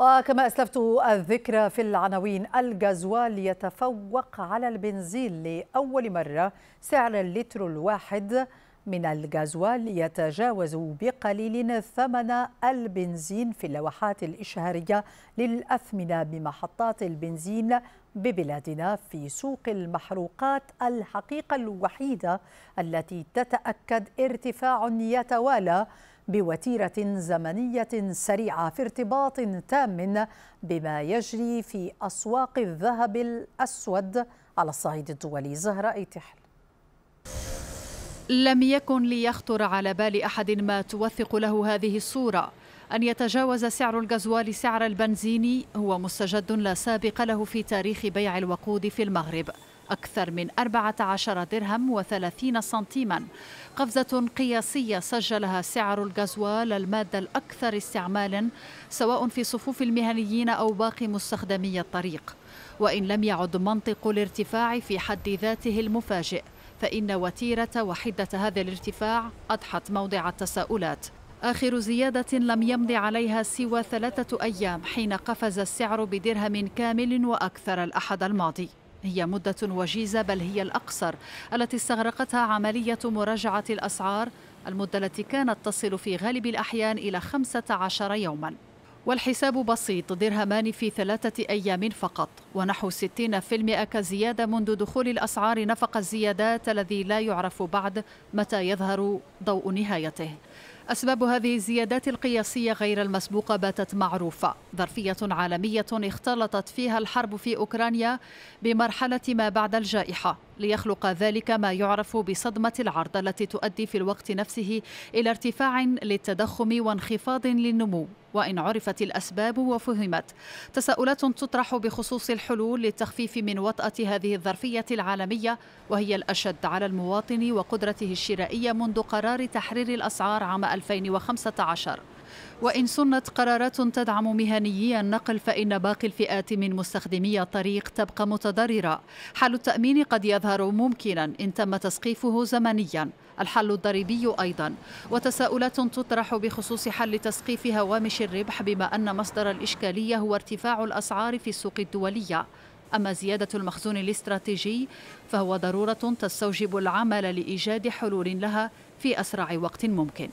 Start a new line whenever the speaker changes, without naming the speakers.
وكما أسلفت الذكرى في العناوين الجزوال يتفوق على البنزين لأول مرة سعر اللتر الواحد من الجزوال يتجاوز بقليل ثمن البنزين في اللوحات الإشهارية للأثمنة بمحطات البنزين ببلادنا في سوق المحروقات الحقيقة الوحيدة التي تتأكد ارتفاع يتوالى بوتيرة زمنية سريعة في ارتباط تام بما يجري في أسواق الذهب الأسود على الصعيد الدولي زهراء تحل
لم يكن ليخطر على بال أحد ما توثق له هذه الصورة أن يتجاوز سعر الجزوال سعر البنزين هو مستجد لا سابق له في تاريخ بيع الوقود في المغرب أكثر من 14 درهم و30 سنتيما قفزة قياسية سجلها سعر الجزوال المادة الأكثر استعمالا سواء في صفوف المهنيين أو باقي مستخدمي الطريق وإن لم يعد منطق الارتفاع في حد ذاته المفاجئ فإن وتيرة وحدة هذا الارتفاع أضحت موضع التساؤلات آخر زيادة لم يمض عليها سوى ثلاثة أيام حين قفز السعر بدرهم كامل وأكثر الأحد الماضي هي مدة وجيزة بل هي الأقصر التي استغرقتها عملية مراجعة الأسعار المدة التي كانت تصل في غالب الأحيان إلى 15 يوماً والحساب بسيط درهمان في ثلاثة أيام فقط ونحو 60% كزيادة منذ دخول الأسعار نفق الزيادات الذي لا يعرف بعد متى يظهر ضوء نهايته أسباب هذه الزيادات القياسية غير المسبوقة باتت معروفة ظرفية عالمية اختلطت فيها الحرب في أوكرانيا بمرحلة ما بعد الجائحة ليخلق ذلك ما يعرف بصدمة العرض التي تؤدي في الوقت نفسه إلى ارتفاع للتضخم وانخفاض للنمو وإن عرفت الأسباب وفهمت تساؤلات تطرح بخصوص الحلول للتخفيف من وطأة هذه الظرفية العالمية وهي الأشد على المواطن وقدرته الشرائية منذ قرار تحرير الأسعار عام 2015 وإن سنت قرارات تدعم مهنيي النقل فإن باقي الفئات من مستخدمي الطريق تبقى متضررة حل التأمين قد يظهر ممكنا إن تم تسقيفه زمنيا الحل الضريبي أيضا وتساؤلات تطرح بخصوص حل تسقيف هوامش الربح بما أن مصدر الإشكالية هو ارتفاع الأسعار في السوق الدولية أما زيادة المخزون الاستراتيجي فهو ضرورة تستوجب العمل لإيجاد حلول لها في أسرع وقت ممكن